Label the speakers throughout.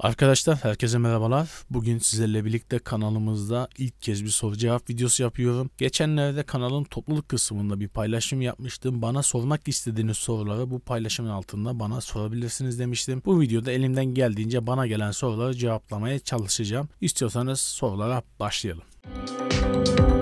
Speaker 1: Arkadaşlar herkese merhabalar. Bugün sizlerle birlikte kanalımızda ilk kez bir soru cevap videosu yapıyorum. Geçenlerde kanalın topluluk kısmında bir paylaşım yapmıştım. Bana sormak istediğiniz soruları bu paylaşımın altında bana sorabilirsiniz demiştim. Bu videoda elimden geldiğince bana gelen soruları cevaplamaya çalışacağım. İstiyorsanız sorulara başlayalım. Müzik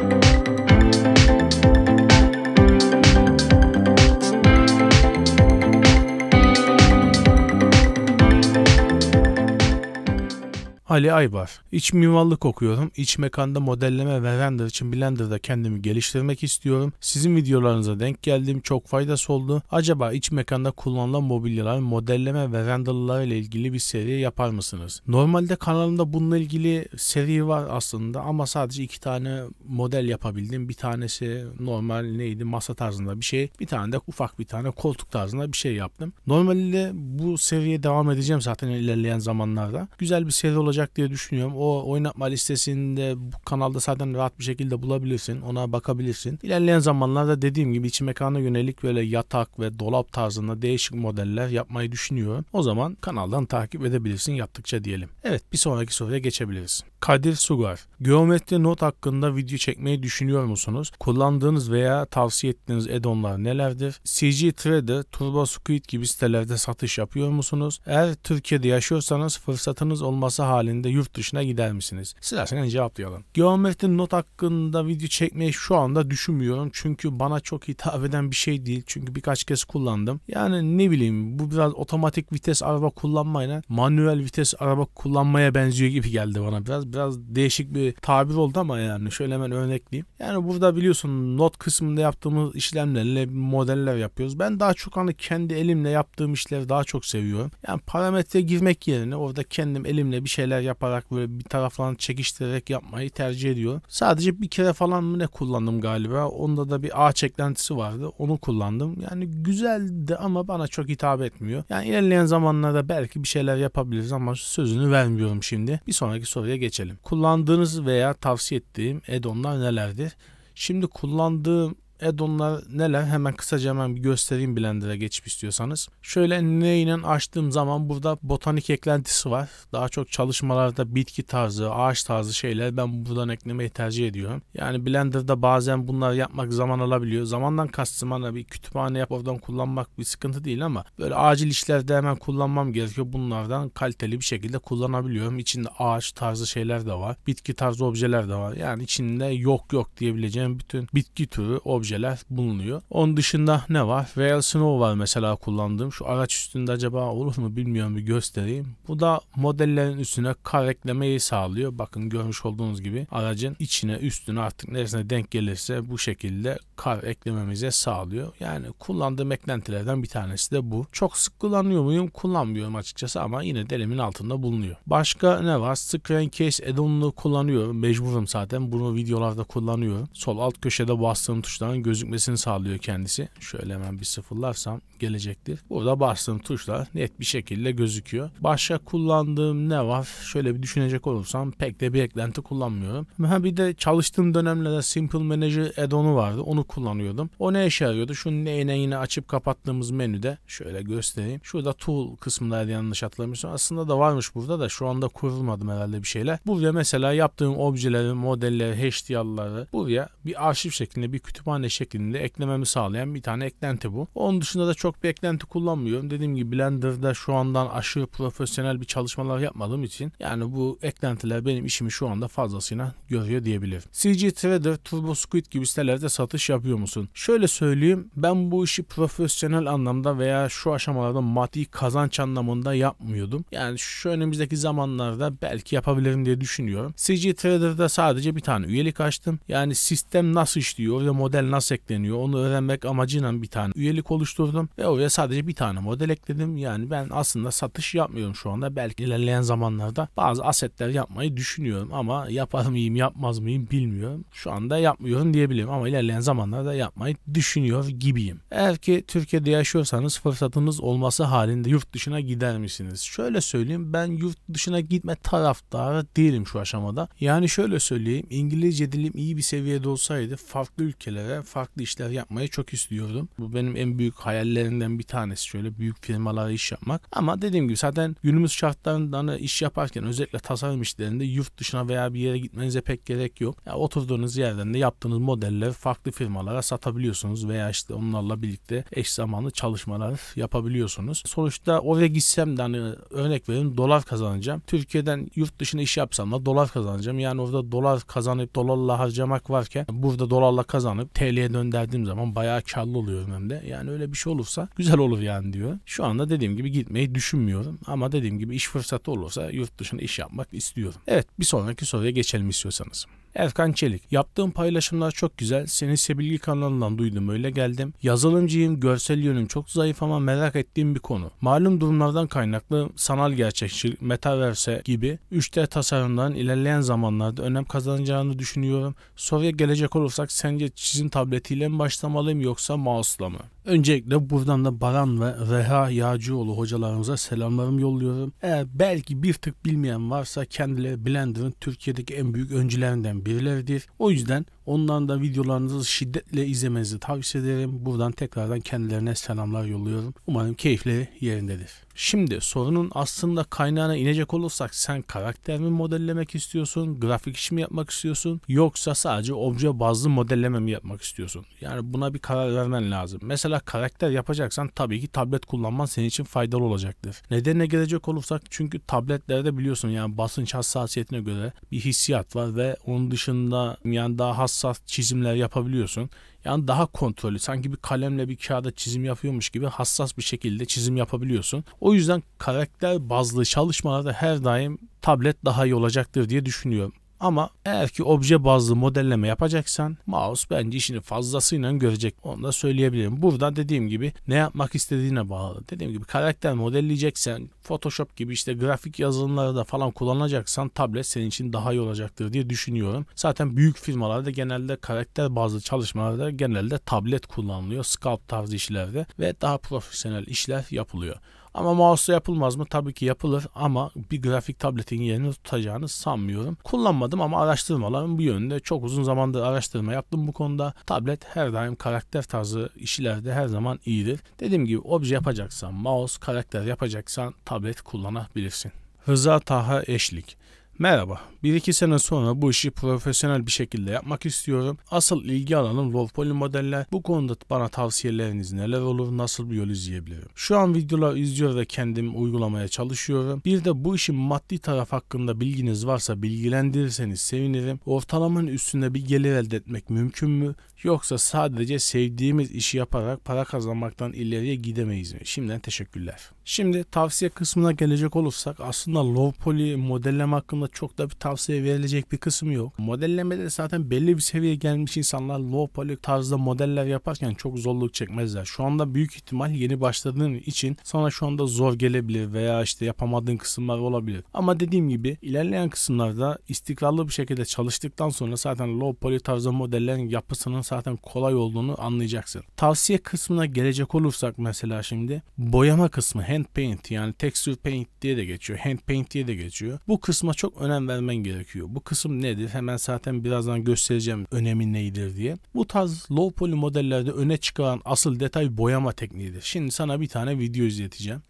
Speaker 1: Ali Aybar. İç mimarlık okuyorum. İç mekanda modelleme ve render için Blender'da kendimi geliştirmek istiyorum. Sizin videolarınıza denk geldim. Çok faydası oldu. Acaba iç mekanda kullanılan mobilyalar, modelleme ve renderlar ile ilgili bir seri yapar mısınız? Normalde kanalımda bununla ilgili seri var aslında ama sadece iki tane model yapabildim. Bir tanesi normal neydi masa tarzında bir şey. Bir tane de ufak bir tane koltuk tarzında bir şey yaptım. Normalde bu seriye devam edeceğim zaten ilerleyen zamanlarda. Güzel bir seri olacak olacak diye düşünüyorum. O oynatma listesinde bu kanalda zaten rahat bir şekilde bulabilirsin. Ona bakabilirsin. İlerleyen zamanlarda dediğim gibi iç mekana yönelik böyle yatak ve dolap tarzında değişik modeller yapmayı düşünüyorum. O zaman kanaldan takip edebilirsin yaptıkça diyelim. Evet bir sonraki soruya geçebiliriz. Kadir Sugar. Geometri not hakkında video çekmeyi düşünüyor musunuz? Kullandığınız veya tavsiye ettiğiniz add-onlar nelerdir? CG Trader, Turbo Squid gibi sitelerde satış yapıyor musunuz? Eğer Türkiye'de yaşıyorsanız fırsatınız olması halinde halinde yurt dışına gider misiniz? Dilerseniz hani cevaplayalım. Geometri not hakkında video çekmeyi şu anda düşünmüyorum. Çünkü bana çok hitap eden bir şey değil. Çünkü birkaç kez kullandım. Yani ne bileyim bu biraz otomatik vites araba kullanmayla manuel vites araba kullanmaya benziyor gibi geldi bana biraz. Biraz değişik bir tabir oldu ama yani şöyle hemen örnekleyeyim. Yani burada biliyorsun not kısmında yaptığımız işlemlerle modeller yapıyoruz. Ben daha çok hani kendi elimle yaptığım işleri daha çok seviyorum. Yani parametre girmek yerine orada kendim elimle bir şeyler şeyler yaparak böyle bir taraflarını çekiştirerek yapmayı tercih ediyor. Sadece bir kere falan mı ne kullandım galiba. Onda da bir ağ çeklentisi vardı. Onu kullandım. Yani güzeldi ama bana çok hitap etmiyor. Yani ilerleyen zamanlarda belki bir şeyler yapabiliriz ama sözünü vermiyorum şimdi. Bir sonraki soruya geçelim. Kullandığınız veya tavsiye ettiğim add-on'lar nelerdir? Şimdi kullandığım addonlar neler hemen kısaca hemen bir göstereyim Blender'a geçip istiyorsanız. Şöyle neyle açtığım zaman burada botanik eklentisi var. Daha çok çalışmalarda bitki tarzı, ağaç tarzı şeyler ben buradan eklemeyi tercih ediyorum. Yani Blender'da bazen bunlar yapmak zaman alabiliyor. Zamandan kastım ana hani bir kütüphane yap oradan kullanmak bir sıkıntı değil ama böyle acil işlerde hemen kullanmam gerekiyor. Bunlardan kaliteli bir şekilde kullanabiliyorum. İçinde ağaç tarzı şeyler de var. Bitki tarzı objeler de var. Yani içinde yok yok diyebileceğim bütün bitki türü, obje objeler bulunuyor. Onun dışında ne var? Real Snow var mesela kullandığım. Şu araç üstünde acaba olur mu bilmiyorum bir göstereyim. Bu da modellerin üstüne kar eklemeyi sağlıyor. Bakın görmüş olduğunuz gibi aracın içine üstüne artık neresine denk gelirse bu şekilde kar eklememize sağlıyor. Yani kullandığım eklentilerden bir tanesi de bu. Çok sık kullanıyor muyum? Kullanmıyorum açıkçası ama yine delimin altında bulunuyor. Başka ne var? Screen Case add kullanıyorum. Mecburum zaten. Bunu videolarda kullanıyorum. Sol alt köşede bastığım tuştan ekranın gözükmesini sağlıyor kendisi. Şöyle hemen bir sıfırlarsam gelecektir. Burada bastığım tuşla net bir şekilde gözüküyor. Başka kullandığım ne var? Şöyle bir düşünecek olursam pek de bir eklenti kullanmıyorum. Ha bir de çalıştığım dönemlerde Simple Manager add-on'u vardı. Onu kullanıyordum. O ne işe yarıyordu? Şunun neyine yine açıp kapattığımız menüde şöyle göstereyim. Şurada tool kısmındaydı yanlış hatırlamıyorsam. Aslında da varmış burada da şu anda kurulmadım herhalde bir şeyler. Buraya mesela yaptığım objeleri, modelleri, HDL'ları buraya bir arşiv şeklinde bir kütüphane hamle şeklinde eklememi sağlayan bir tane eklenti bu. Onun dışında da çok bir eklenti kullanmıyorum. Dediğim gibi Blender'da şu andan aşırı profesyonel bir çalışmalar yapmadığım için yani bu eklentiler benim işimi şu anda fazlasıyla görüyor diyebilirim. CG Trader, Turbo Squid gibi sitelerde satış yapıyor musun? Şöyle söyleyeyim ben bu işi profesyonel anlamda veya şu aşamalarda maddi kazanç anlamında yapmıyordum. Yani şu önümüzdeki zamanlarda belki yapabilirim diye düşünüyorum. CG Trader'da sadece bir tane üyelik açtım. Yani sistem nasıl işliyor ve model nasıl nasıl ekleniyor onu öğrenmek amacıyla bir tane üyelik oluşturdum ve oraya sadece bir tane model ekledim. Yani ben aslında satış yapmıyorum şu anda. Belki ilerleyen zamanlarda bazı asetler yapmayı düşünüyorum ama yapar mıyım yapmaz mıyım bilmiyorum. Şu anda yapmıyorum diyebilirim ama ilerleyen zamanlarda yapmayı düşünüyor gibiyim. Eğer ki Türkiye'de yaşıyorsanız fırsatınız olması halinde yurt dışına gider misiniz? Şöyle söyleyeyim ben yurt dışına gitme taraftarı değilim şu aşamada. Yani şöyle söyleyeyim İngilizce dilim iyi bir seviyede olsaydı farklı ülkelere farklı işler yapmayı çok istiyordum. Bu benim en büyük hayallerimden bir tanesi şöyle büyük firmalara iş yapmak. Ama dediğim gibi zaten günümüz şartlarında iş yaparken özellikle tasarım işlerinde yurt dışına veya bir yere gitmenize pek gerek yok. Ya oturduğunuz yerden de yaptığınız modeller farklı firmalara satabiliyorsunuz veya işte onlarla birlikte eş zamanlı çalışmalar yapabiliyorsunuz. Sonuçta oraya gitsem de hani örnek verin dolar kazanacağım. Türkiye'den yurt dışına iş yapsam da dolar kazanacağım. Yani orada dolar kazanıp dolarla harcamak varken burada dolarla kazanıp TL aileye döndürdüğüm zaman bayağı karlı oluyorum hem de. Yani öyle bir şey olursa güzel olur yani diyor. Şu anda dediğim gibi gitmeyi düşünmüyorum ama dediğim gibi iş fırsatı olursa yurt dışında iş yapmak istiyorum. Evet bir sonraki soruya geçelim istiyorsanız. Erkan Çelik. Yaptığım paylaşımlar çok güzel. Seni Sebilgi kanalından duydum öyle geldim. Yazılımcıyım, görsel yönüm çok zayıf ama merak ettiğim bir konu. Malum durumlardan kaynaklı sanal gerçekçilik, metaverse gibi 3D tasarımdan ilerleyen zamanlarda önem kazanacağını düşünüyorum. Soruya gelecek olursak sence çizim tabletiyle mi başlamalıyım yoksa mouse'la mı? Öncelikle buradan da Baran ve Reha Yağcıoğlu hocalarımıza selamlarımı yolluyorum. Eğer belki bir tık bilmeyen varsa kendileri Blender'ın Türkiye'deki en büyük öncülerinden birileridir. O yüzden Ondan da videolarınızı şiddetle izlemenizi tavsiye ederim. Buradan tekrardan kendilerine selamlar yolluyorum. Umarım keyifleri yerindedir. Şimdi sorunun aslında kaynağına inecek olursak sen karakter mi modellemek istiyorsun, grafik iş mi yapmak istiyorsun yoksa sadece obje bazlı modelleme mi yapmak istiyorsun? Yani buna bir karar vermen lazım. Mesela karakter yapacaksan tabii ki tablet kullanman senin için faydalı olacaktır. Nedenine gelecek olursak çünkü tabletlerde biliyorsun yani basınç hassasiyetine göre bir hissiyat var ve onun dışında yani daha has hassas çizimler yapabiliyorsun. Yani daha kontrollü sanki bir kalemle bir kağıda çizim yapıyormuş gibi hassas bir şekilde çizim yapabiliyorsun. O yüzden karakter bazlı çalışmalarda her daim tablet daha iyi olacaktır diye düşünüyorum. Ama eğer ki obje bazlı modelleme yapacaksan mouse bence işini fazlasıyla görecek. Onu da söyleyebilirim. Burada dediğim gibi ne yapmak istediğine bağlı. Dediğim gibi karakter modelleyeceksen Photoshop gibi işte grafik yazılımları da falan kullanacaksan tablet senin için daha iyi olacaktır diye düşünüyorum. Zaten büyük firmalarda genelde karakter bazlı çalışmalarda genelde tablet kullanılıyor. Sculpt tarzı işlerde ve daha profesyonel işler yapılıyor. Ama mouse yapılmaz mı? Tabii ki yapılır ama bir grafik tabletin yerini tutacağını sanmıyorum. Kullanmadım ama araştırmalarım bu yönde. Çok uzun zamandır araştırma yaptım bu konuda. Tablet her daim karakter tarzı işlerde her zaman iyidir. Dediğim gibi obje yapacaksan, mouse, karakter yapacaksan tablet kullanabilirsin. Rıza Taha Eşlik Merhaba, Bir iki sene sonra bu işi profesyonel bir şekilde yapmak istiyorum. Asıl ilgi alanım Rolfoli modeller. Bu konuda bana tavsiyeleriniz neler olur, nasıl bir yol izleyebilirim? Şu an videolar izliyor ve kendim uygulamaya çalışıyorum. Bir de bu işin maddi taraf hakkında bilginiz varsa bilgilendirirseniz sevinirim. Ortalamanın üstünde bir gelir elde etmek mümkün mü? Yoksa sadece sevdiğimiz işi yaparak para kazanmaktan ileriye gidemeyiz mi? Şimdiden teşekkürler. Şimdi tavsiye kısmına gelecek olursak aslında low poly modelleme hakkında çok da bir tavsiye verilecek bir kısım yok. Modellemede zaten belli bir seviyeye gelmiş insanlar low poly tarzda modeller yaparken çok zorluk çekmezler. Şu anda büyük ihtimal yeni başladığın için sana şu anda zor gelebilir veya işte yapamadığın kısımlar olabilir. Ama dediğim gibi ilerleyen kısımlarda istikrarlı bir şekilde çalıştıktan sonra zaten low poly tarzda modellerin yapısının zaten kolay olduğunu anlayacaksın. Tavsiye kısmına gelecek olursak mesela şimdi boyama kısmı hand paint yani texture paint diye de geçiyor. Hand paint diye de geçiyor. Bu kısma çok önem vermen gerekiyor. Bu kısım nedir? Hemen zaten birazdan göstereceğim önemi neydir diye. Bu tarz low poly modellerde öne çıkan asıl detay boyama tekniğidir. Şimdi sana bir tane video izleteceğim.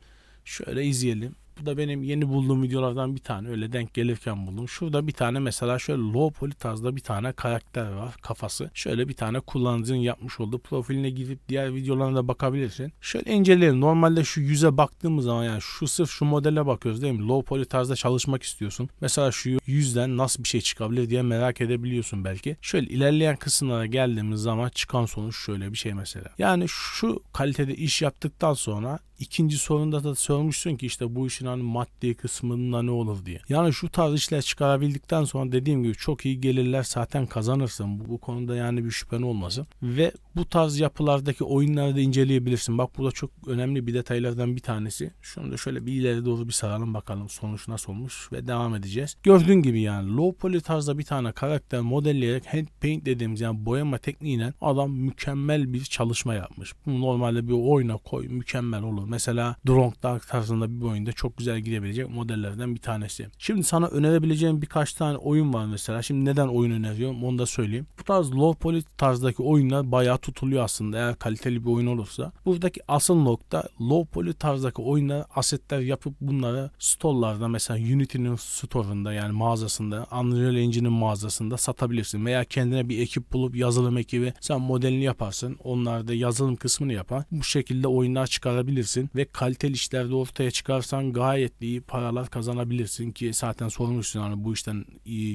Speaker 1: Şöyle izleyelim. Bu da benim yeni bulduğum videolardan bir tane. Öyle denk gelirken buldum. Şurada bir tane mesela şöyle low poly tarzda bir tane karakter var kafası. Şöyle bir tane kullanıcının yapmış olduğu profiline gidip diğer videolarına da bakabilirsin. Şöyle inceleyelim. Normalde şu yüze baktığımız zaman yani şu sırf şu modele bakıyoruz değil mi? Low poly tarzda çalışmak istiyorsun. Mesela şu yüzden nasıl bir şey çıkabilir diye merak edebiliyorsun belki. Şöyle ilerleyen kısımlara geldiğimiz zaman çıkan sonuç şöyle bir şey mesela. Yani şu kalitede iş yaptıktan sonra İkinci sorunda da sormuşsun ki işte bu işin hani maddi kısmında ne olur diye. Yani şu tarz işler çıkarabildikten sonra dediğim gibi çok iyi gelirler zaten kazanırsın. Bu, bu konuda yani bir şüphen olmasın. Ve bu tarz yapılardaki oyunları da inceleyebilirsin. Bak burada çok önemli bir detaylardan bir tanesi. Şunu da şöyle bir ileri doğru bir saralım bakalım sonuç nasıl olmuş ve devam edeceğiz. Gördüğün gibi yani low poly tarzda bir tane karakter modelleyerek hand paint dediğimiz yani boyama tekniğiyle adam mükemmel bir çalışma yapmış. Bunu normalde bir oyuna koy mükemmel olur. Mesela Drone Dark tarzında bir oyunda çok güzel gidebilecek modellerden bir tanesi. Şimdi sana önerebileceğim birkaç tane oyun var mesela. Şimdi neden oyun öneriyorum onu da söyleyeyim. Bu tarz low poly tarzdaki oyunlar bayağı tutuluyor aslında eğer kaliteli bir oyun olursa. Buradaki asıl nokta low poly tarzdaki oyunlara asetler yapıp bunları store'larda mesela Unity'nin store'unda yani mağazasında Unreal Engine'in mağazasında satabilirsin veya kendine bir ekip bulup yazılım ekibi sen modelini yaparsın. Onlar da yazılım kısmını yapar. Bu şekilde oyunlar çıkarabilirsin ve kaliteli işlerde ortaya çıkarsan gayet iyi paralar kazanabilirsin ki zaten sormuşsun hani bu işten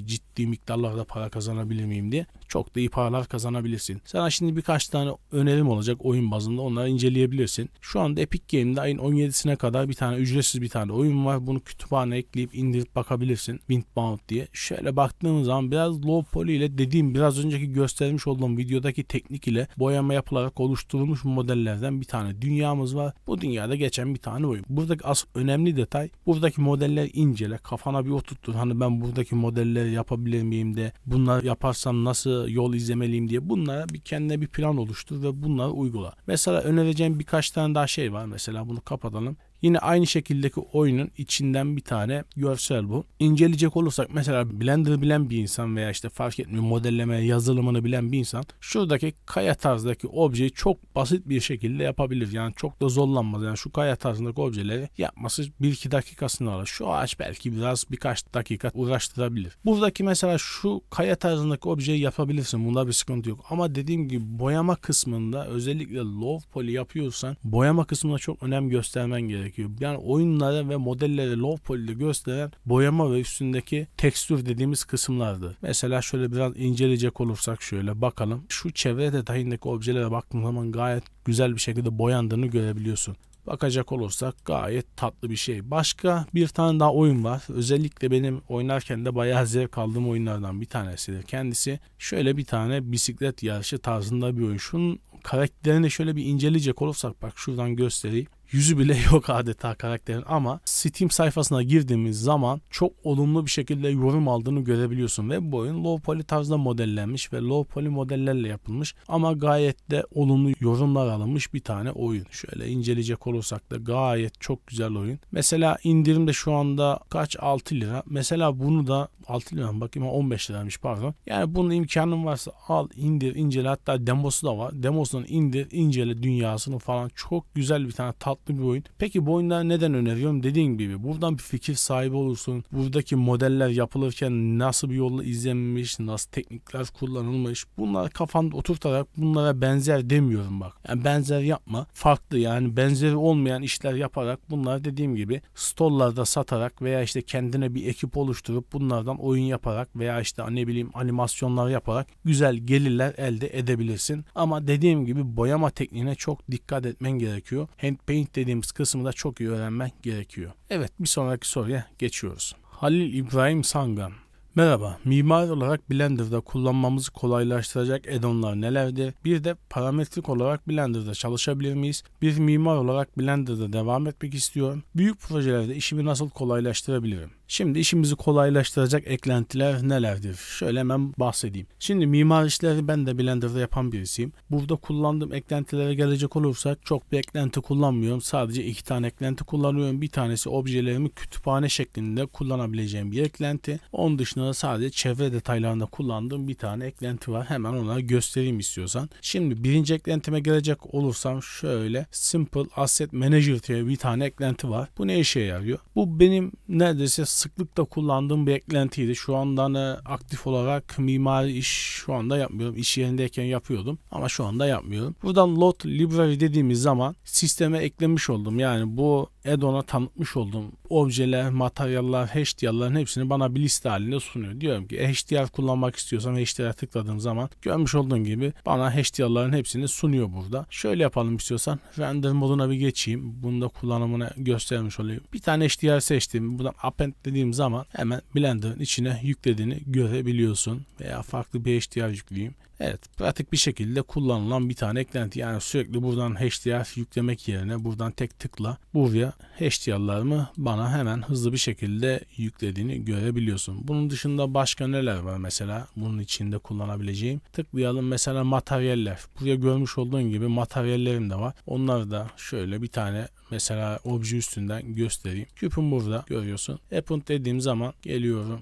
Speaker 1: ciddi miktarlarda para kazanabilir miyim diye. Çok da iyi paralar kazanabilirsin. Sana şimdi birkaç birkaç tane önerim olacak oyun bazında onları inceleyebilirsin. Şu anda Epic Game'de ayın 17'sine kadar bir tane ücretsiz bir tane oyun var. Bunu kütüphane ekleyip indirip bakabilirsin. Windbound diye. Şöyle baktığımız zaman biraz low poly ile dediğim biraz önceki göstermiş olduğum videodaki teknik ile boyama yapılarak oluşturulmuş modellerden bir tane dünyamız var. Bu dünyada geçen bir tane oyun. Buradaki asıl önemli detay buradaki modeller incele. Kafana bir oturttur. Hani ben buradaki modelleri yapabilir miyim de bunları yaparsam nasıl yol izlemeliyim diye. Bunlara bir kendine bir plan oluştur ve bunları uygula. Mesela önereceğim birkaç tane daha şey var. Mesela bunu kapatalım. Yine aynı şekildeki oyunun içinden bir tane görsel bu. İnceleyecek olursak mesela Blender bilen bir insan veya işte fark etmiyor modelleme, yazılımını bilen bir insan şuradaki kaya tarzdaki objeyi çok basit bir şekilde yapabilir. Yani çok da zorlanmaz. Yani şu kaya tarzındaki objeleri yapması 1-2 dakikasını alır. Şu ağaç belki biraz birkaç dakika uğraştırabilir. Buradaki mesela şu kaya tarzındaki objeyi yapabilirsin. Bunda bir sıkıntı yok. Ama dediğim gibi boyama kısmında özellikle low poly yapıyorsan boyama kısmında çok önem göstermen gerekiyor gerekiyor. Yani oyunlara ve modellere low poly'de gösteren boyama ve üstündeki tekstür dediğimiz kısımlardı. Mesela şöyle biraz inceleyecek olursak şöyle bakalım. Şu çevre detayındaki objelere baktığım zaman gayet güzel bir şekilde boyandığını görebiliyorsun bakacak olursak gayet tatlı bir şey. Başka bir tane daha oyun var. Özellikle benim oynarken de bayağı zevk aldığım oyunlardan bir tanesidir. Kendisi şöyle bir tane bisiklet yarışı tarzında bir oyun. Şunun karakterini şöyle bir inceleyecek olursak bak şuradan göstereyim yüzü bile yok adeta karakterin ama Steam sayfasına girdiğimiz zaman çok olumlu bir şekilde yorum aldığını görebiliyorsun ve bu oyun low poly tarzda modellenmiş ve low poly modellerle yapılmış ama gayet de olumlu yorumlar alınmış bir tane oyun. Şöyle inceleyecek olursak da gayet çok güzel oyun. Mesela indirimde şu anda kaç 6 lira. Mesela bunu da 6 lira mı bakayım 15 liraymış pardon. Yani bunun imkanın varsa al indir incele hatta demosu da var. Demosunu indir incele dünyasını falan çok güzel bir tane tat tatlı bir oyun. Peki bu oyunları neden öneriyorum? Dediğim gibi buradan bir fikir sahibi olursun. Buradaki modeller yapılırken nasıl bir yolla izlenmiş, nasıl teknikler kullanılmış. Bunlar kafanda oturtarak bunlara benzer demiyorum bak. Yani benzer yapma. Farklı yani benzeri olmayan işler yaparak bunlar dediğim gibi stollarda satarak veya işte kendine bir ekip oluşturup bunlardan oyun yaparak veya işte ne bileyim animasyonlar yaparak güzel gelirler elde edebilirsin. Ama dediğim gibi boyama tekniğine çok dikkat etmen gerekiyor. Hand paint dediğimiz kısmı da çok iyi öğrenmen gerekiyor. Evet bir sonraki soruya geçiyoruz. Halil İbrahim Sangan Merhaba, mimar olarak Blender'da kullanmamızı kolaylaştıracak addonlar nelerdir? Bir de parametrik olarak Blender'da çalışabilir miyiz? Bir mimar olarak Blender'da devam etmek istiyorum. Büyük projelerde işimi nasıl kolaylaştırabilirim? Şimdi işimizi kolaylaştıracak eklentiler nelerdir? Şöyle hemen bahsedeyim. Şimdi mimar işleri ben de Blender'da yapan birisiyim. Burada kullandığım eklentilere gelecek olursak çok bir eklenti kullanmıyorum. Sadece iki tane eklenti kullanıyorum. Bir tanesi objelerimi kütüphane şeklinde kullanabileceğim bir eklenti. Onun dışında da sadece çevre detaylarında kullandığım bir tane eklenti var. Hemen ona göstereyim istiyorsan. Şimdi birinci eklentime gelecek olursam şöyle Simple Asset Manager diye bir tane eklenti var. Bu ne işe yarıyor? Bu benim neredeyse sıklıkla kullandığım bir eklentiydi. Şu anda hani aktif olarak mimari iş şu anda yapmıyorum. İş yerindeyken yapıyordum ama şu anda yapmıyorum. Buradan load library dediğimiz zaman sisteme eklemiş oldum. Yani bu Edon'a tanıtmış olduğum objeler, materyaller, HDL'ların hepsini bana bir liste halinde sunuyor. Diyorum ki HDL kullanmak istiyorsam HDL'e tıkladığım zaman görmüş olduğun gibi bana HDL'ların hepsini sunuyor burada. Şöyle yapalım istiyorsan render moduna bir geçeyim. Bunu da kullanımını göstermiş olayım. Bir tane HDL seçtim. Buradan append dediğim zaman hemen Blender'ın içine yüklediğini görebiliyorsun. Veya farklı bir HDL yükleyeyim. Evet pratik bir şekilde kullanılan bir tane eklenti. Yani sürekli buradan HDR yüklemek yerine buradan tek tıkla buraya HDR'larımı bana hemen hızlı bir şekilde yüklediğini görebiliyorsun. Bunun dışında başka neler var mesela bunun içinde kullanabileceğim. Tıklayalım mesela materyaller. Buraya görmüş olduğun gibi materyallerim de var. Onları da şöyle bir tane mesela obje üstünden göstereyim. Küpüm burada görüyorsun. Append dediğim zaman geliyorum.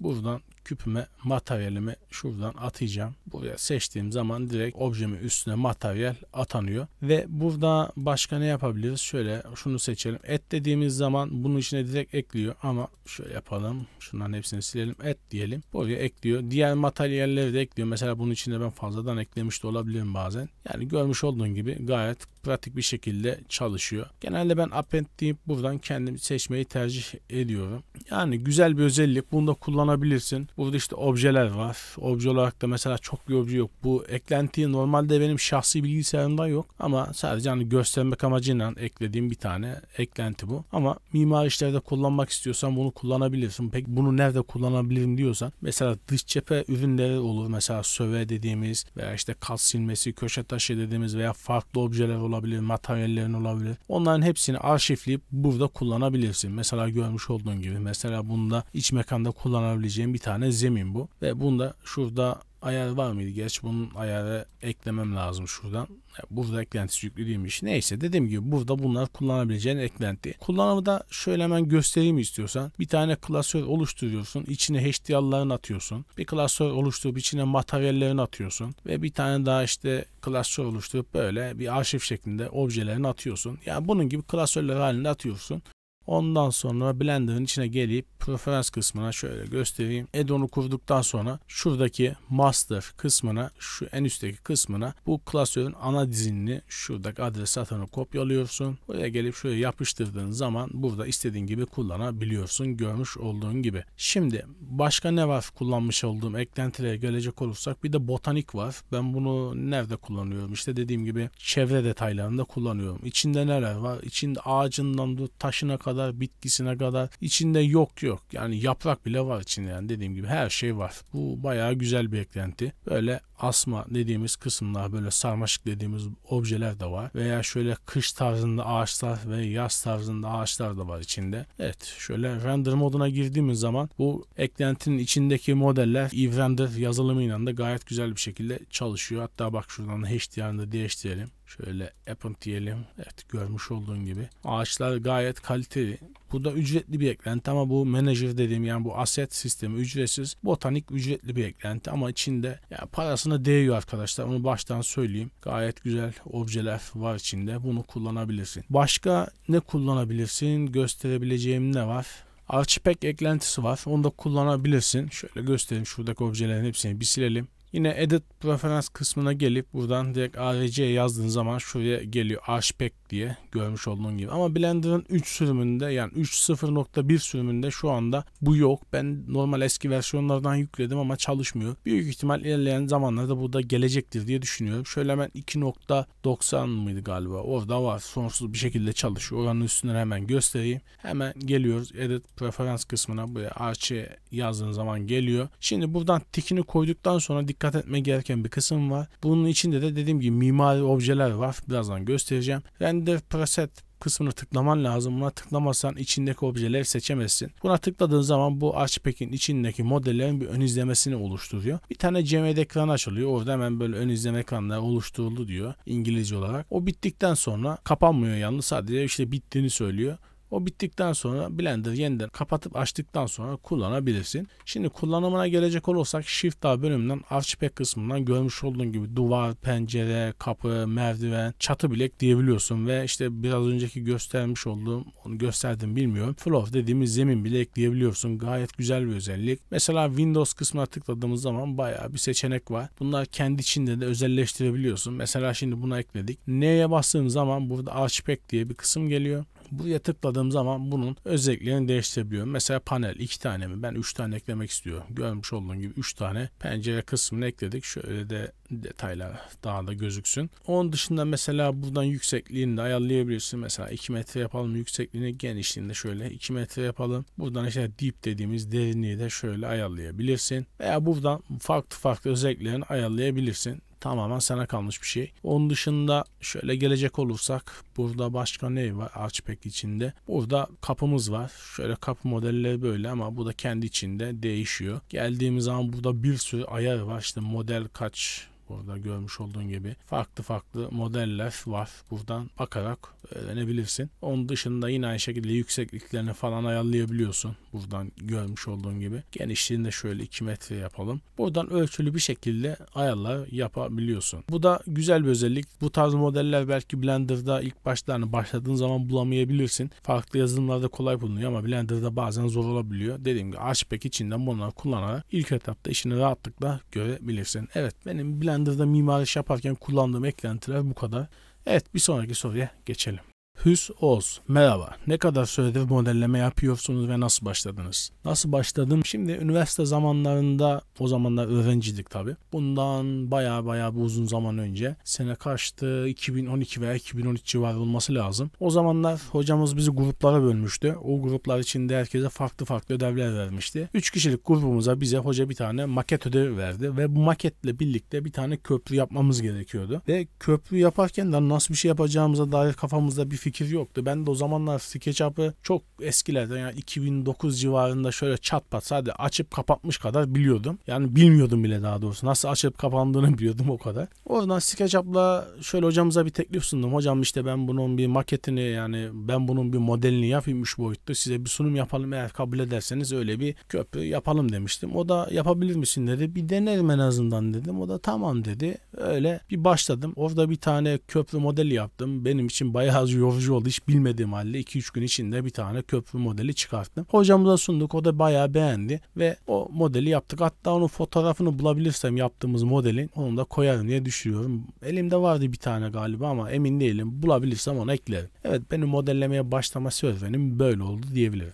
Speaker 1: Buradan küpüme materyalimi şuradan atacağım. Buraya seçtiğim zaman direkt objemin üstüne materyal atanıyor. Ve burada başka ne yapabiliriz? Şöyle şunu seçelim. Et dediğimiz zaman bunun içine direkt ekliyor ama şöyle yapalım. Şunların hepsini silelim. Et diyelim. Buraya ekliyor. Diğer materyalleri de ekliyor. Mesela bunun içinde ben fazladan eklemiş de olabilirim bazen. Yani görmüş olduğun gibi gayet pratik bir şekilde çalışıyor. Genelde ben append deyip buradan kendim seçmeyi tercih ediyorum. Yani güzel bir özellik. Bunu da kullanabilirsin. Burada işte objeler var. Obje olarak da mesela çok bir obje yok. Bu eklenti normalde benim şahsi bilgisayarımda yok. Ama sadece hani göstermek amacıyla eklediğim bir tane eklenti bu. Ama mimari işlerde kullanmak istiyorsan bunu kullanabilirsin. Peki bunu nerede kullanabilirim diyorsan mesela dış cephe ürünleri olur. Mesela söve dediğimiz veya işte kas silmesi, köşe taşı dediğimiz veya farklı objeler olan olabilir, materyallerin olabilir. Onların hepsini arşivleyip burada kullanabilirsin. Mesela görmüş olduğun gibi. Mesela bunda iç mekanda kullanabileceğin bir tane zemin bu. Ve bunda şurada ayarı var mıydı? Gerçi bunun ayarı eklemem lazım şuradan. Burada eklentisi yüklü değilmiş. Neyse dediğim gibi burada bunlar kullanabileceğin eklenti. Kullanımı da şöyle hemen göstereyim istiyorsan. Bir tane klasör oluşturuyorsun. İçine HDL'larını atıyorsun. Bir klasör oluşturup içine materyallerini atıyorsun. Ve bir tane daha işte klasör oluşturup böyle bir arşiv şeklinde objelerini atıyorsun. Yani bunun gibi klasörler halinde atıyorsun. Ondan sonra Blender'ın içine gelip Preference kısmına şöyle göstereyim. Add-on'u kurduktan sonra şuradaki Master kısmına şu en üstteki kısmına bu klasörün ana dizinini şuradaki adres atanı kopyalıyorsun. Buraya gelip şöyle yapıştırdığın zaman burada istediğin gibi kullanabiliyorsun. Görmüş olduğun gibi. Şimdi başka ne var kullanmış olduğum eklentilere gelecek olursak bir de botanik var. Ben bunu nerede kullanıyorum? İşte dediğim gibi çevre detaylarında kullanıyorum. İçinde neler var? İçinde ağacından taşına kadar kadar, bitkisine kadar içinde yok yok. Yani yaprak bile var içinde yani dediğim gibi her şey var. Bu bayağı güzel bir eklenti. Böyle asma dediğimiz kısımlar böyle sarmaşık dediğimiz objeler de var. Veya şöyle kış tarzında ağaçlar ve yaz tarzında ağaçlar da var içinde. Evet şöyle render moduna girdiğimiz zaman bu eklentinin içindeki modeller evrender yazılımıyla da gayet güzel bir şekilde çalışıyor. Hatta bak şuradan HDR'ını değiştirelim. Şöyle Apple diyelim. Evet görmüş olduğun gibi. Ağaçlar gayet kaliteli. Bu da ücretli bir eklenti ama bu manager dediğim yani bu asset sistemi ücretsiz. Botanik ücretli bir eklenti ama içinde yani parasına değiyor arkadaşlar. Onu baştan söyleyeyim. Gayet güzel objeler var içinde. Bunu kullanabilirsin. Başka ne kullanabilirsin? Gösterebileceğim ne var? Archipack eklentisi var. Onu da kullanabilirsin. Şöyle göstereyim şuradaki objelerin hepsini bir silelim. Yine Edit Preference kısmına gelip buradan direkt ARC'ye yazdığın zaman şuraya geliyor. Archpac diye görmüş olduğun gibi. Ama Blender'ın 3 sürümünde yani 3.0.1 sürümünde şu anda bu yok. Ben normal eski versiyonlardan yükledim ama çalışmıyor. Büyük ihtimal ilerleyen zamanlarda bu da gelecektir diye düşünüyorum. Şöyle hemen 2.90 mıydı galiba? Orada var. Sonsuz bir şekilde çalışıyor. Oranın üstünden hemen göstereyim. Hemen geliyoruz. Edit Preference kısmına buraya arche yazdığın zaman geliyor. Şimdi buradan tikini koyduktan sonra dikkat etme gereken bir kısım var. Bunun içinde de dediğim gibi mimari objeler var. Birazdan göstereceğim. Yani kendi preset kısmını tıklaman lazım. Buna tıklamazsan içindeki objeleri seçemezsin. Buna tıkladığın zaman bu Archpack'in içindeki modellerin bir ön izlemesini oluşturuyor. Bir tane CMD ekranı açılıyor. Orada hemen böyle ön izleme ekranları oluşturuldu diyor İngilizce olarak. O bittikten sonra kapanmıyor yalnız sadece işte bittiğini söylüyor. O bittikten sonra Blender yeniden kapatıp açtıktan sonra kullanabilirsin. Şimdi kullanımına gelecek olursak Shift A bölümünden Archipek kısmından görmüş olduğun gibi duvar, pencere, kapı, merdiven, çatı bilek diyebiliyorsun ve işte biraz önceki göstermiş olduğum onu gösterdim bilmiyorum. Floor dediğimiz zemin bilek diyebiliyorsun. Gayet güzel bir özellik. Mesela Windows kısmına tıkladığımız zaman bayağı bir seçenek var. Bunlar kendi içinde de özelleştirebiliyorsun. Mesela şimdi buna ekledik. N'ye bastığım zaman burada Archipek diye bir kısım geliyor. Buraya tıkladığım zaman bunun özelliklerini değiştirebiliyorum. Mesela panel iki tane mi? Ben üç tane eklemek istiyorum. Görmüş olduğun gibi üç tane pencere kısmını ekledik. Şöyle de detaylar daha da gözüksün. Onun dışında mesela buradan yüksekliğini de ayarlayabilirsin. Mesela 2 metre yapalım yüksekliğini genişliğini de şöyle 2 metre yapalım. Buradan işte deep dediğimiz derinliği de şöyle ayarlayabilirsin. Veya buradan farklı farklı özelliklerini ayarlayabilirsin tamamen sana kalmış bir şey. Onun dışında şöyle gelecek olursak burada başka ne var Archpack içinde? Burada kapımız var. Şöyle kapı modelleri böyle ama bu da kendi içinde değişiyor. Geldiğimiz zaman burada bir sürü ayar var. İşte model kaç Burada görmüş olduğun gibi farklı farklı modeller var. Buradan bakarak öğrenebilirsin. Onun dışında yine aynı şekilde yüksekliklerini falan ayarlayabiliyorsun. Buradan görmüş olduğun gibi. Genişliğini de şöyle 2 metre yapalım. Buradan ölçülü bir şekilde ayarlar yapabiliyorsun. Bu da güzel bir özellik. Bu tarz modeller belki Blender'da ilk başta başladığın zaman bulamayabilirsin. Farklı yazılımlarda kolay bulunuyor ama Blender'da bazen zor olabiliyor. Dediğim gibi Archpack içinden bunları kullanarak ilk etapta işini rahatlıkla görebilirsin. Evet benim Blender Blender'da mimari iş yaparken kullandığım eklentiler bu kadar. Evet bir sonraki soruya geçelim. Hüs Oz. Merhaba. Ne kadar süredir modelleme yapıyorsunuz ve nasıl başladınız? Nasıl başladım? Şimdi üniversite zamanlarında o zamanlar öğrencidik tabii. Bundan baya baya bir uzun zaman önce. Sene kaçtı? 2012 veya 2013 civarı olması lazım. O zamanlar hocamız bizi gruplara bölmüştü. O gruplar içinde herkese farklı farklı ödevler vermişti. 3 kişilik grubumuza bize hoca bir tane maket ödevi verdi ve bu maketle birlikte bir tane köprü yapmamız gerekiyordu. Ve köprü yaparken de nasıl bir şey yapacağımıza dair kafamızda bir fikir yoktu. Ben de o zamanlar SketchUp'ı çok eskilerden yani 2009 civarında şöyle çat pat sadece açıp kapatmış kadar biliyordum. Yani bilmiyordum bile daha doğrusu. Nasıl açıp kapandığını biliyordum o kadar. Oradan SketchUp'la şöyle hocamıza bir teklif sundum. Hocam işte ben bunun bir maketini yani ben bunun bir modelini yapayım 3 boyutlu. Size bir sunum yapalım eğer kabul ederseniz öyle bir köprü yapalım demiştim. O da yapabilir misin dedi. Bir denerim en azından dedim. O da tamam dedi. Öyle bir başladım. Orada bir tane köprü modeli yaptım. Benim için bayağı yorucu proje oldu. Hiç bilmediğim halde 2-3 gün içinde bir tane köprü modeli çıkarttım. Hocamıza sunduk. O da bayağı beğendi ve o modeli yaptık. Hatta onun fotoğrafını bulabilirsem yaptığımız modelin onu da koyarım diye düşünüyorum. Elimde vardı bir tane galiba ama emin değilim. Bulabilirsem onu eklerim. Evet benim modellemeye başlama serüvenim böyle oldu diyebilirim.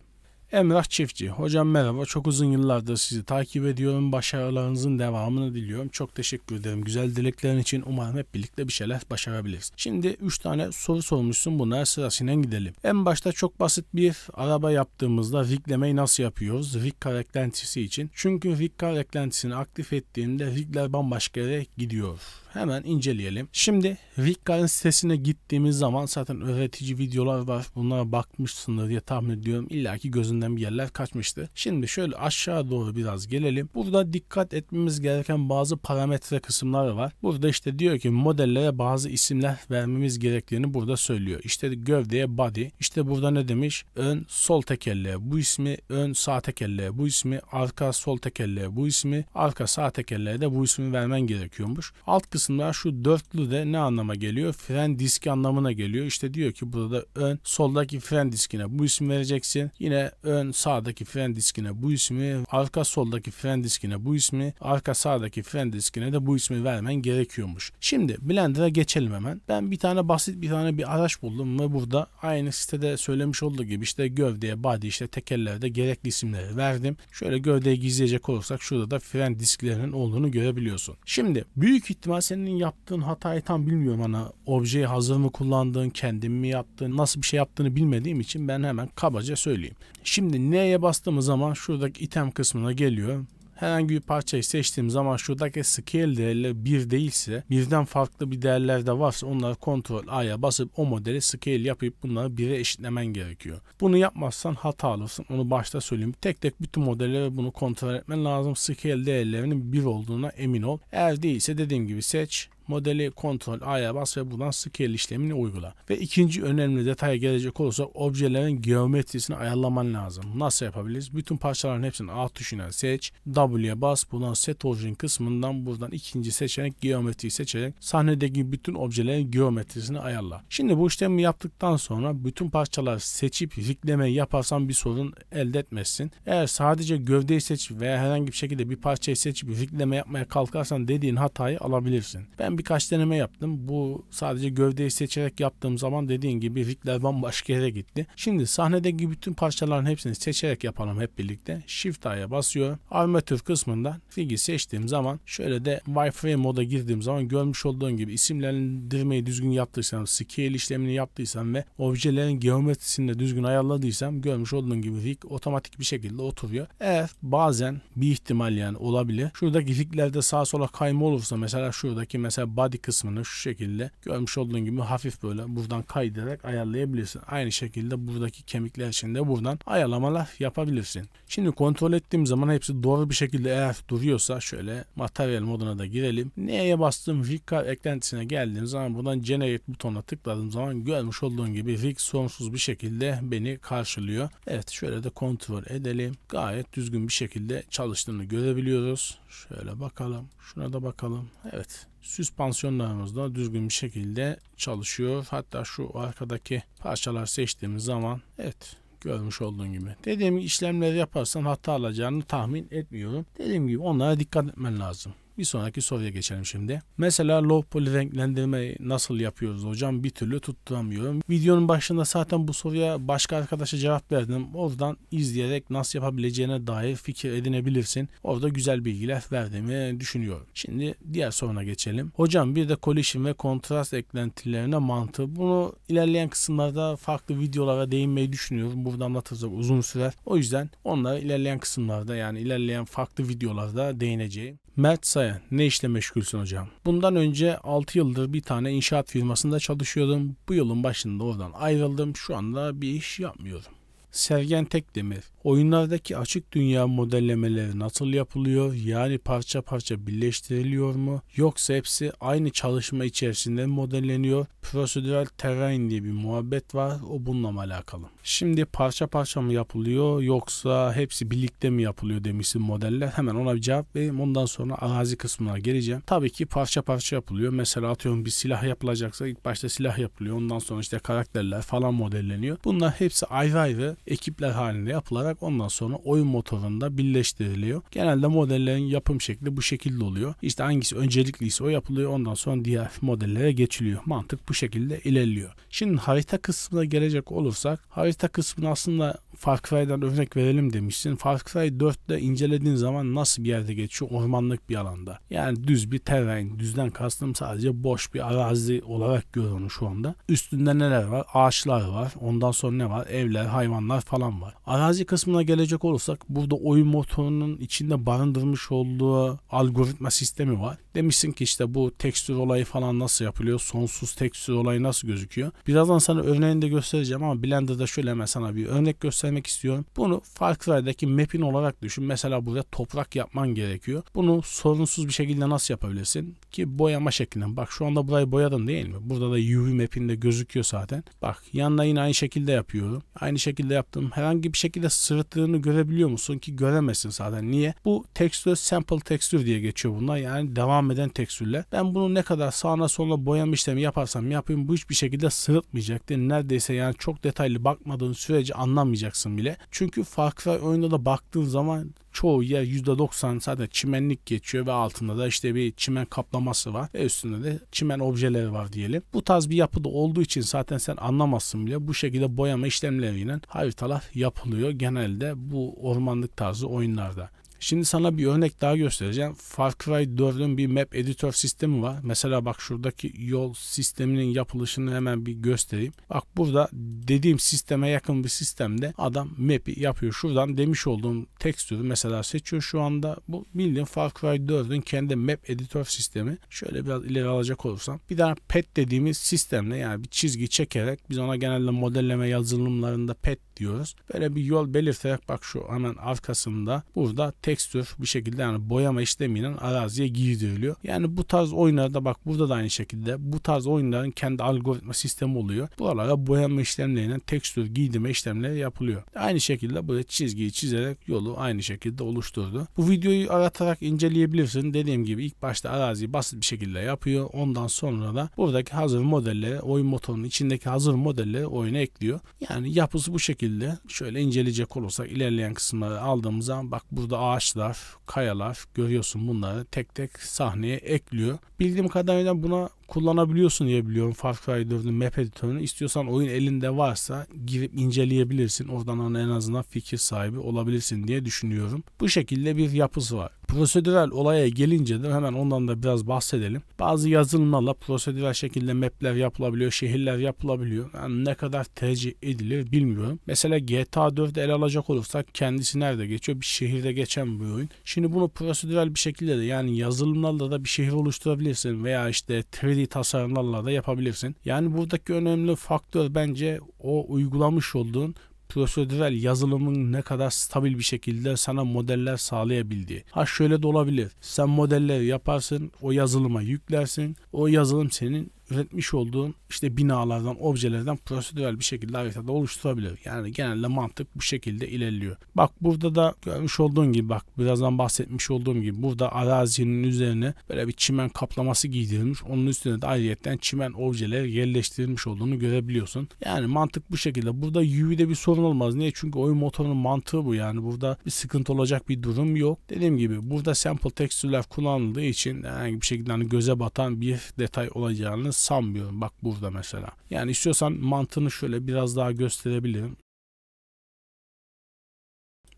Speaker 1: Emrah Çiftçi. Hocam merhaba. Çok uzun yıllardır sizi takip ediyorum. Başarılarınızın devamını diliyorum. Çok teşekkür ederim. Güzel dileklerin için umarım hep birlikte bir şeyler başarabiliriz. Şimdi 3 tane soru sormuşsun. Bunlara sırasıyla gidelim. En başta çok basit bir araba yaptığımızda riglemeyi nasıl yapıyoruz? Rig kareklentisi için. Çünkü rig kareklentisini aktif ettiğinde rikler bambaşka yere gidiyor. Hemen inceleyelim. Şimdi Rikka'nın sitesine gittiğimiz zaman zaten öğretici videolar var. Bunlara bakmışsındır diye tahmin ediyorum. İlla ki gözünden bir yerler kaçmıştı. Şimdi şöyle aşağı doğru biraz gelelim. Burada dikkat etmemiz gereken bazı parametre kısımları var. Burada işte diyor ki modellere bazı isimler vermemiz gerektiğini burada söylüyor. İşte gövdeye body. İşte burada ne demiş? Ön sol tekerleğe bu ismi, ön sağ tekerleğe bu ismi, arka sol tekerleğe bu ismi, arka sağ tekerleğe de bu ismi vermen gerekiyormuş. Alt kısmı kısımlar şu dörtlü de ne anlama geliyor? Fren diski anlamına geliyor. İşte diyor ki burada ön soldaki fren diskine bu isim vereceksin. Yine ön sağdaki fren diskine bu ismi, arka soldaki fren diskine bu ismi, arka sağdaki fren diskine de bu ismi vermen gerekiyormuş. Şimdi Blender'a geçelim hemen. Ben bir tane basit bir tane bir araç buldum ve burada aynı sitede söylemiş olduğu gibi işte gövdeye, body işte tekerlerde gerekli isimleri verdim. Şöyle gövdeye gizleyecek olursak şurada da fren disklerinin olduğunu görebiliyorsun. Şimdi büyük ihtimal senin yaptığın hatayı tam bilmiyorum. Hani objeyi hazır mı kullandığın kendin mi yaptın, nasıl bir şey yaptığını bilmediğim için ben hemen kabaca söyleyeyim. Şimdi neye bastığımız zaman şuradaki item kısmına geliyor herhangi bir parçayı seçtiğim zaman şuradaki scale değerleri bir değilse birden farklı bir değerler de varsa onları kontrol A'ya basıp o modeli scale yapıp bunları 1'e eşitlemen gerekiyor. Bunu yapmazsan hata alırsın. Onu başta söyleyeyim. Tek tek bütün modelleri bunu kontrol etmen lazım. Scale değerlerinin bir olduğuna emin ol. Eğer değilse dediğim gibi seç Modeli kontrol A'ya bas ve buradan scale işlemini uygula. Ve ikinci önemli detaya gelecek olursak objelerin geometrisini ayarlaman lazım. Nasıl yapabiliriz? Bütün parçaların hepsini A tuşuna seç. W'ye bas. Buradan set origin kısmından buradan ikinci seçenek geometriyi seçerek sahnedeki bütün objelerin geometrisini ayarla. Şimdi bu işlemi yaptıktan sonra bütün parçaları seçip yükleme yaparsan bir sorun elde etmezsin. Eğer sadece gövdeyi seç veya herhangi bir şekilde bir parçayı seçip yükleme yapmaya kalkarsan dediğin hatayı alabilirsin. Ben bir birkaç deneme yaptım. Bu sadece gövdeyi seçerek yaptığım zaman dediğin gibi rigler bambaşka yere gitti. Şimdi sahnedeki bütün parçaların hepsini seçerek yapalım hep birlikte. Shift A'ya basıyorum. Armatür kısmından rigi seçtiğim zaman şöyle de wireframe moda girdiğim zaman görmüş olduğun gibi isimlendirmeyi düzgün yaptıysam, scale işlemini yaptıysam ve objelerin geometrisini de düzgün ayarladıysam görmüş olduğun gibi rig otomatik bir şekilde oturuyor. Eğer bazen bir ihtimal yani olabilir. Şuradaki riglerde sağ sola kayma olursa mesela şuradaki mesela mesela body kısmını şu şekilde görmüş olduğun gibi hafif böyle buradan kaydırarak ayarlayabilirsin. Aynı şekilde buradaki kemikler için de buradan ayarlamalar yapabilirsin. Şimdi kontrol ettiğim zaman hepsi doğru bir şekilde eğer duruyorsa şöyle materyal moduna da girelim. Neye bastığım rig kar eklentisine geldiğim zaman buradan generate butonuna tıkladığım zaman görmüş olduğun gibi rig sonsuz bir şekilde beni karşılıyor. Evet şöyle de kontrol edelim. Gayet düzgün bir şekilde çalıştığını görebiliyoruz. Şöyle bakalım. Şuna da bakalım. Evet süspansiyonlarımız da düzgün bir şekilde çalışıyor. Hatta şu arkadaki parçalar seçtiğimiz zaman evet görmüş olduğun gibi. Dediğim gibi işlemleri yaparsan hata alacağını tahmin etmiyorum. Dediğim gibi onlara dikkat etmen lazım. Bir sonraki soruya geçelim şimdi. Mesela low poly renklendirmeyi nasıl yapıyoruz hocam? Bir türlü tutturamıyorum. Videonun başında zaten bu soruya başka arkadaşa cevap verdim. Oradan izleyerek nasıl yapabileceğine dair fikir edinebilirsin. Orada güzel bilgiler verdiğimi düşünüyorum. Şimdi diğer soruna geçelim. Hocam bir de collision ve kontrast eklentilerine mantığı. Bunu ilerleyen kısımlarda farklı videolara değinmeyi düşünüyorum. Burada anlatırsak uzun sürer. O yüzden onları ilerleyen kısımlarda yani ilerleyen farklı videolarda değineceğim. Mert Sayan, ne işle meşgulsün hocam? Bundan önce 6 yıldır bir tane inşaat firmasında çalışıyordum. Bu yılın başında oradan ayrıldım. Şu anda bir iş yapmıyorum. Sergen Tekdemir, oyunlardaki açık dünya modellemeleri nasıl yapılıyor? Yani parça parça birleştiriliyor mu? Yoksa hepsi aynı çalışma içerisinde modelleniyor? Prosedürel terrain diye bir muhabbet var. O bununla alakalı? Şimdi parça parça mı yapılıyor yoksa hepsi birlikte mi yapılıyor demişsin modeller. Hemen ona bir cevap vereyim. Ondan sonra arazi kısmına geleceğim. Tabii ki parça parça yapılıyor. Mesela atıyorum bir silah yapılacaksa ilk başta silah yapılıyor. Ondan sonra işte karakterler falan modelleniyor. Bunlar hepsi ayrı ayrı ekipler halinde yapılarak ondan sonra oyun motorunda birleştiriliyor. Genelde modellerin yapım şekli bu şekilde oluyor. İşte hangisi öncelikliyse o yapılıyor. Ondan sonra diğer modellere geçiliyor. Mantık bu şekilde ilerliyor. Şimdi harita kısmına gelecek olursak harita kısmını aslında Far Cry'den örnek verelim demişsin. Far Cry 4'te incelediğin zaman nasıl bir yerde geçiyor? Ormanlık bir alanda. Yani düz bir terrain. Düzden kastım sadece boş bir arazi olarak görüyor onu şu anda. Üstünde neler var? Ağaçlar var. Ondan sonra ne var? Evler, hayvanlar falan var. Arazi kısmına gelecek olursak burada oyun motorunun içinde barındırmış olduğu algoritma sistemi var. Demişsin ki işte bu tekstür olayı falan nasıl yapılıyor? Sonsuz tekstür olayı nasıl gözüküyor? Birazdan sana örneğini de göstereceğim ama Blender'da şöyle hemen sana bir örnek göstereyim vermek istiyorum. Bunu Far Cry'daki map'in olarak düşün. Mesela burada toprak yapman gerekiyor. Bunu sorunsuz bir şekilde nasıl yapabilirsin? Ki boyama şeklinde. Bak şu anda burayı boyadım değil mi? Burada da UV map'inde gözüküyor zaten. Bak yanına yine aynı şekilde yapıyorum. Aynı şekilde yaptım. Herhangi bir şekilde sırıttığını görebiliyor musun? Ki göremezsin zaten. Niye? Bu tekstür sample tekstür diye geçiyor bunlar. Yani devam eden tekstürle. Ben bunu ne kadar sağına sola boyama işlemi yaparsam yapayım bu hiçbir şekilde sırıtmayacaktır. Neredeyse yani çok detaylı bakmadığın sürece anlamayacaksın yapmayacaksın bile. Çünkü farklı oyunda da baktığın zaman çoğu ya %90 zaten çimenlik geçiyor ve altında da işte bir çimen kaplaması var ve üstünde de çimen objeleri var diyelim. Bu tarz bir yapıda olduğu için zaten sen anlamazsın bile. Bu şekilde boyama işlemleriyle haritalar yapılıyor genelde bu ormanlık tarzı oyunlarda. Şimdi sana bir örnek daha göstereceğim. Far Cry 4'ün bir map editor sistemi var. Mesela bak şuradaki yol sisteminin yapılışını hemen bir göstereyim. Bak burada dediğim sisteme yakın bir sistemde adam map'i yapıyor. Şuradan demiş olduğum tekstürü mesela seçiyor şu anda. Bu bildiğin Far Cry 4'ün kendi map editor sistemi. Şöyle biraz ileri alacak olursam. Bir daha pet dediğimiz sistemle yani bir çizgi çekerek biz ona genelde modelleme yazılımlarında pet diyoruz. Böyle bir yol belirterek bak şu hemen arkasında burada tek tekstür bir şekilde yani boyama işlemiyle araziye giydiriliyor. Yani bu tarz oyunlarda bak burada da aynı şekilde bu tarz oyunların kendi algoritma sistemi oluyor. Buralara boyama işlemleriyle tekstür giydirme işlemleri yapılıyor. Aynı şekilde böyle çizgiyi çizerek yolu aynı şekilde oluşturdu. Bu videoyu aratarak inceleyebilirsin. Dediğim gibi ilk başta araziyi basit bir şekilde yapıyor. Ondan sonra da buradaki hazır modelleri oyun motorunun içindeki hazır modelleri oyuna ekliyor. Yani yapısı bu şekilde. Şöyle inceleyecek olursak ilerleyen kısımları aldığımız zaman bak burada ağaç ağaçlar, kayalar görüyorsun bunları tek tek sahneye ekliyor. Bildiğim kadarıyla buna kullanabiliyorsun diye biliyorum Far Cry 4'ün map editörünü. İstiyorsan oyun elinde varsa girip inceleyebilirsin. Oradan hani en azından fikir sahibi olabilirsin diye düşünüyorum. Bu şekilde bir yapısı var. Prosedürel olaya gelince de hemen ondan da biraz bahsedelim. Bazı yazılımlarla prosedürel şekilde mapler yapılabiliyor, şehirler yapılabiliyor. Yani ne kadar tercih edilir bilmiyorum. Mesela GTA 4'de ele alacak olursak kendisi nerede geçiyor? Bir şehirde geçen bu oyun. Şimdi bunu prosedürel bir şekilde de yani yazılımlarla da bir şehir oluşturabilirsin veya işte 3D tasarımlarla da yapabilirsin. Yani buradaki önemli faktör bence o uygulamış olduğun prosedürel yazılımın ne kadar stabil bir şekilde sana modeller sağlayabildiği. Ha şöyle de olabilir. Sen modelleri yaparsın, o yazılıma yüklersin. O yazılım senin üretmiş olduğun işte binalardan, objelerden prosedürel bir şekilde haritada oluşturabilir. Yani genelde mantık bu şekilde ilerliyor. Bak burada da görmüş olduğun gibi bak birazdan bahsetmiş olduğum gibi burada arazinin üzerine böyle bir çimen kaplaması giydirilmiş. Onun üstüne de ayrıyetten çimen objeler yerleştirilmiş olduğunu görebiliyorsun. Yani mantık bu şekilde. Burada UI'de bir sorun olmaz. Niye? Çünkü oyun motorunun mantığı bu yani. Burada bir sıkıntı olacak bir durum yok. Dediğim gibi burada sample textürler kullanıldığı için herhangi bir şekilde hani göze batan bir detay olacağını sanmıyorum bak burada mesela. Yani istiyorsan mantığını şöyle biraz daha gösterebilirim.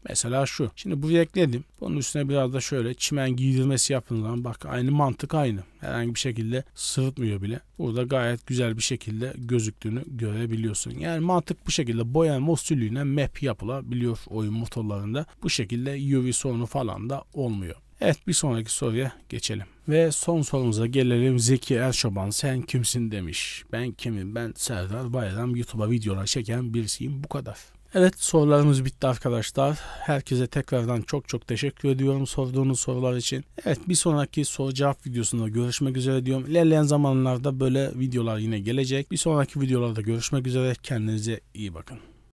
Speaker 1: Mesela şu. Şimdi buraya ekledim. Bunun üstüne biraz da şöyle çimen giydirmesi yapın zaman bak aynı mantık aynı. Herhangi bir şekilde sırıtmıyor bile. Burada gayet güzel bir şekilde gözüktüğünü görebiliyorsun. Yani mantık bu şekilde boyanma usulüyle map yapılabiliyor oyun motorlarında. Bu şekilde UV sorunu falan da olmuyor. Evet bir sonraki soruya geçelim. Ve son sorumuza gelelim. Zeki Erşoban sen kimsin demiş. Ben kimim? Ben Serdar Bayram YouTube'a videolar çeken birisiyim. Bu kadar. Evet sorularımız bitti arkadaşlar. Herkese tekrardan çok çok teşekkür ediyorum sorduğunuz sorular için. Evet bir sonraki soru cevap videosunda görüşmek üzere diyorum. İlerleyen zamanlarda böyle videolar yine gelecek. Bir sonraki videolarda görüşmek üzere. Kendinize iyi bakın.